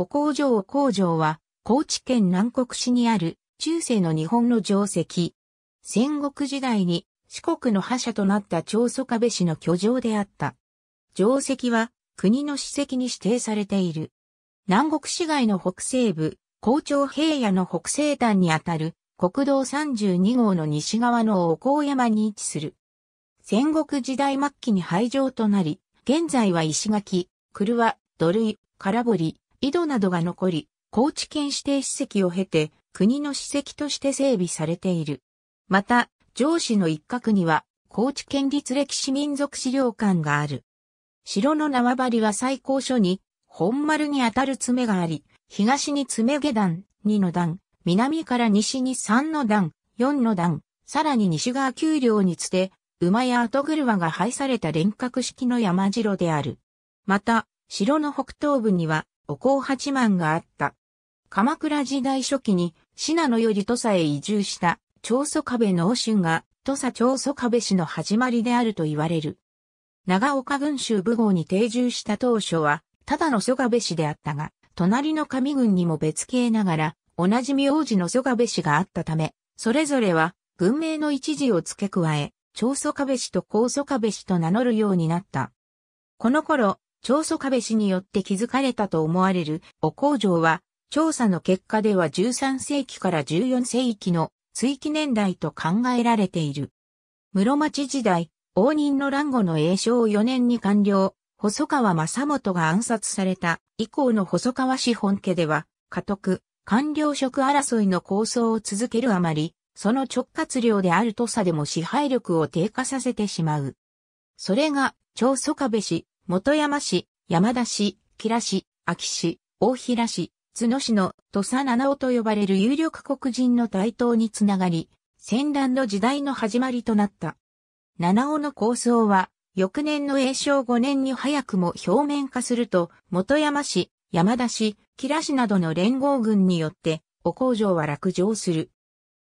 お工場お工場は、高知県南国市にある中世の日本の定石。戦国時代に四国の覇者となった長宗我部氏の居城であった。定石は国の史跡に指定されている。南国市街の北西部、高長平野の北西端にあたる国道32号の西側のお高山に位置する。戦国時代末期に廃城となり、現在は石垣、車、土塁、空堀、井戸などが残り、高知県指定史跡を経て、国の史跡として整備されている。また、城市の一角には、高知県立歴史民族資料館がある。城の縄張りは最高所に、本丸にあたる爪があり、東に爪下段、2の段、南から西に3の段、4の段、さらに西側丘陵につて、馬や後車が配された連角式の山城である。また、城の北東部には、お香八幡があった。鎌倉時代初期に、信濃より土佐へ移住した、長祖壁農春が、土佐長祖壁氏の始まりであると言われる。長岡群州武豪に定住した当初は、ただの蘇我部氏であったが、隣の上郡にも別系ながら、同じ名字の蘇我部氏があったため、それぞれは、文明の一字を付け加え、長蘇壁氏と高蘇壁氏と名乗るようになった。この頃、長祖壁氏によって築かれたと思われるお工場は、調査の結果では13世紀から14世紀の追記年代と考えられている。室町時代、応仁の乱後の永を4年に完了、細川正元が暗殺された以降の細川氏本家では、家督、官僚職争いの構想を続けるあまり、その直轄領である土佐でも支配力を低下させてしまう。それが、長祖壁氏、本山市、山田市、木良市、秋市、大平市、角市の土佐七尾と呼ばれる有力黒人の台頭につながり、戦乱の時代の始まりとなった。七尾の構想は、翌年の永正5年に早くも表面化すると、本山市、山田市、木良市などの連合軍によって、お工場は落城する。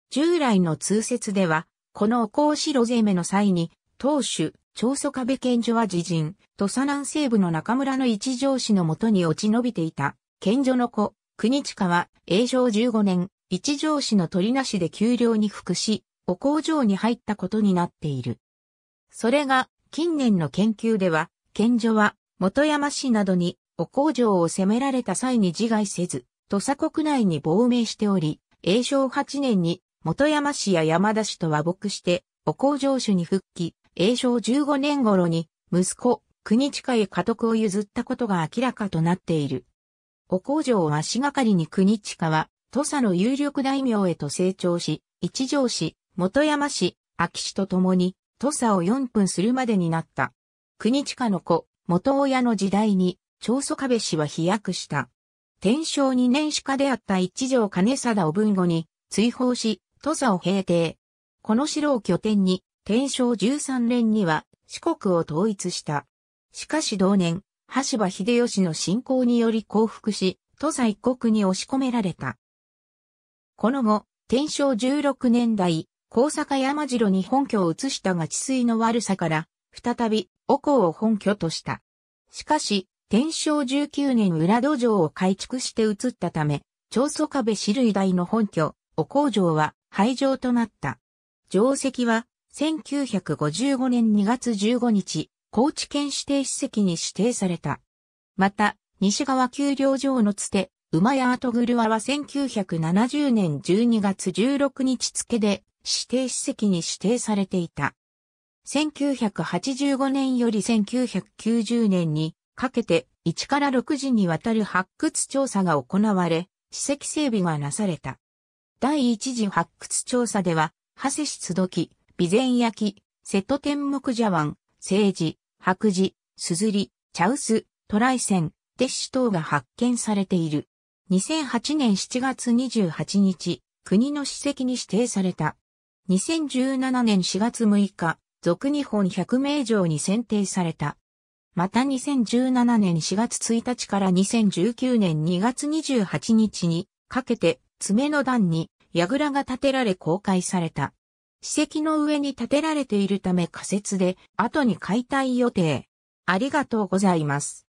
従来の通説では、このお工城攻めの際に、当主、長祖壁県所は自陣、土佐南西部の中村の一条氏のもとに落ち延びていた、県所の子、国近は、永正15年、一条氏の鳥なしで丘陵に服し、お工場に入ったことになっている。それが、近年の研究では、県所は、元山市などに、お工場を攻められた際に自害せず、土佐国内に亡命しており、永正8年に、元山市や山田市と和睦して、お工場主に復帰、永正15年頃に、息子、国近へ家督を譲ったことが明らかとなっている。お工場を足がかりに国近は、土佐の有力大名へと成長し、一条氏、元山氏、秋氏と共に、土佐を4分するまでになった。国近の子、元親の時代に、長祖壁氏は飛躍した。天正2年歯家であった一条金貞を文後に追放し、土佐を平定。この城を拠点に、天正13年には四国を統一した。しかし同年、橋場秀吉の侵攻により降伏し、土佐一国に押し込められた。この後、天正16年代、高坂山城に本拠を移したが治水の悪さから、再び、おこを本拠とした。しかし、天正19年裏土城を改築して移ったため、長宗壁市類大の本拠、お工城は廃城となった。城跡は1955年2月15日、高知県指定史跡に指定された。また、西側丘陵上のつて、馬屋トグルアは1970年12月16日付で指定史跡に指定されていた。1985年より1990年にかけて1から6時にわたる発掘調査が行われ、史跡整備がなされた。第1次発掘調査では、長谷室土器、備前焼、瀬戸天目茶碗、政治、白磁、すずり、茶臼、トライセン、鉄子等が発見されている。2008年7月28日、国の史跡に指定された。2017年4月6日、俗日本百名城に選定された。また2017年4月1日から2019年2月28日にかけて、爪の段に櫓が建てられ公開された。史跡の上に建てられているため仮設で後に解体予定。ありがとうございます。